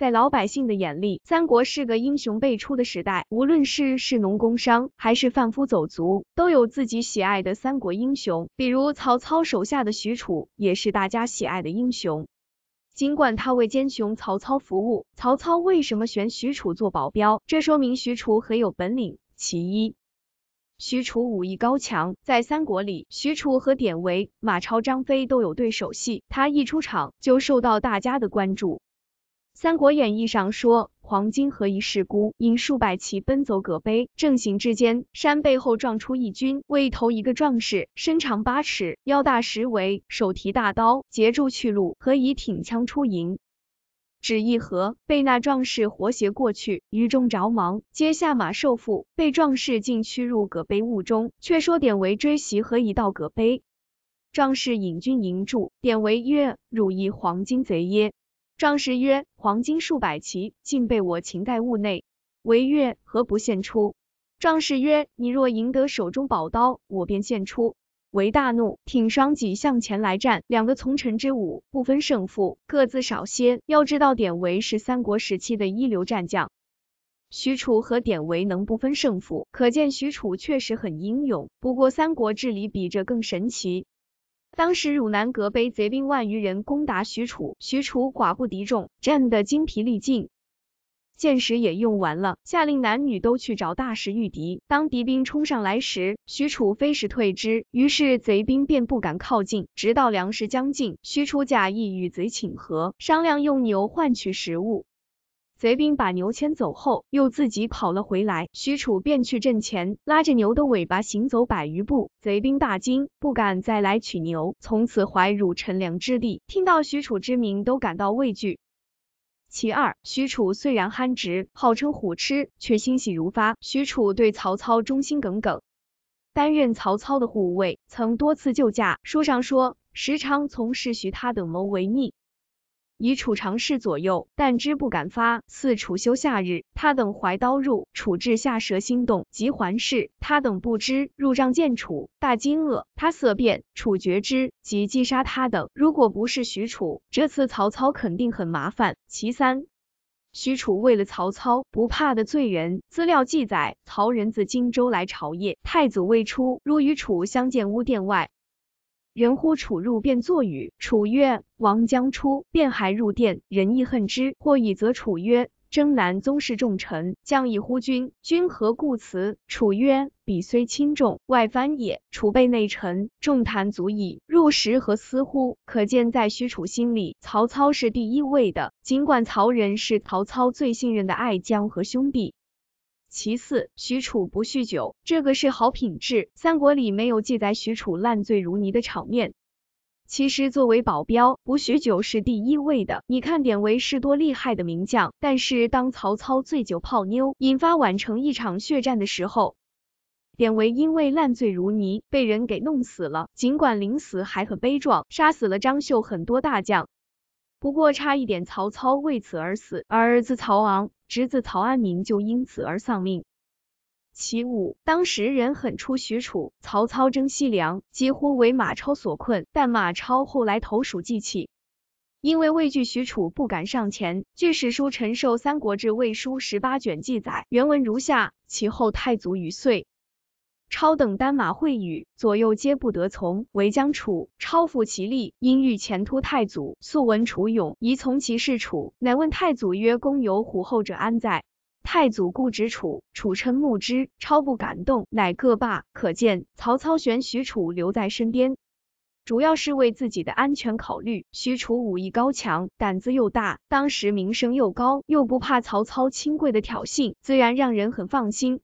在老百姓的眼里，三国是个英雄辈出的时代。无论是士农工商，还是贩夫走卒，都有自己喜爱的三国英雄。比如曹操手下的许褚，也是大家喜爱的英雄。尽管他为奸雄曹操服务，曹操为什么选许褚做保镖？这说明许褚很有本领。其一，许褚武艺高强，在三国里，许褚和典韦、马超、张飞都有对手戏，他一出场就受到大家的关注。《三国演义》上说，黄巾何以失孤，因数百骑奔走葛陂。正行之间，山背后撞出一军，为头一个壮士，身长八尺，腰大十围，手提大刀，截住去路。何以挺枪出迎，只一合，被那壮士活挟过去。于中着忙，皆下马受缚，被壮士竟驱入葛陂坞中。却说典韦追袭何以到葛陂，壮士引军迎住。典韦曰：“汝亦黄巾贼耶？”壮士曰：“黄金数百骑，尽被我擒在物内。”唯曰：“何不献出？”壮士曰：“你若赢得手中宝刀，我便献出。”为大怒，挺双戟向前来战，两个从臣之武，不分胜负，各自少些。要知道，典韦是三国时期的一流战将，许褚和典韦能不分胜负，可见许褚确实很英勇。不过，《三国志》里比这更神奇。当时，汝南隔被贼兵万余人攻打许褚，许褚寡不敌众，战得精疲力尽，箭矢也用完了，下令男女都去找大石御敌。当敌兵冲上来时，许褚飞石退之，于是贼兵便不敢靠近。直到粮食将尽，许褚假意与贼请和，商量用牛换取食物。贼兵把牛牵走后，又自己跑了回来。许褚便去阵前，拉着牛的尾巴行走百余步，贼兵大惊，不敢再来取牛。从此怀汝陈良之地，听到许褚之名都感到畏惧。其二，许褚虽然憨直，号称虎痴，却欣喜如发。许褚对曹操忠心耿耿，担任曹操的护卫，曾多次救驾。书上说，时常从事许他等谋为逆，以楚常侍左右，但知不敢发。四楚休夏日，他等怀刀入，楚至下蛇心动，即还室。他等不知，入帐见楚，大惊愕。他色变，楚决之，即击杀他等。如果不是许褚，这次曹操肯定很麻烦。其三，许褚为了曹操不怕得罪人。资料记载，曹仁自荆州来朝谒，太祖未出，入与楚相见屋殿外。人乎楚入，便作语。楚曰：王将出，便还入殿。人亦恨之。或以则楚曰：征南宗室重臣，将以呼君，君何故辞？楚曰：彼虽轻重，外藩也。储备内臣，众谈足矣。入时何思乎？可见在许褚心里，曹操是第一位的。尽管曹仁是曹操最信任的爱将和兄弟。其次，许褚不酗酒，这个是好品质。三国里没有记载许褚烂醉如泥的场面。其实作为保镖，不酗酒是第一位的。你看，典韦是多厉害的名将，但是当曹操醉酒泡妞，引发宛城一场血战的时候，典韦因为烂醉如泥，被人给弄死了。尽管临死还很悲壮，杀死了张绣很多大将。不过差一点，曹操为此而死，儿子曹昂、侄子曹安民就因此而丧命。其五，当时人很出许褚，曹操征西凉，几乎为马超所困，但马超后来投鼠忌器，因为畏惧许褚不敢上前。据史书《陈寿三国志魏书十八卷》记载，原文如下：其后太祖余岁。超等单马会语，左右皆不得从，唯将楚。超负其力，因欲前突太祖。素闻楚勇，宜从其事。楚乃问太祖曰：公有虎后者安在？太祖固执楚，楚称目之。超不敢动，乃各罢。可见曹操选许褚留在身边，主要是为自己的安全考虑。许褚武艺高强，胆子又大，当时名声又高，又不怕曹操亲贵的挑衅，自然让人很放心。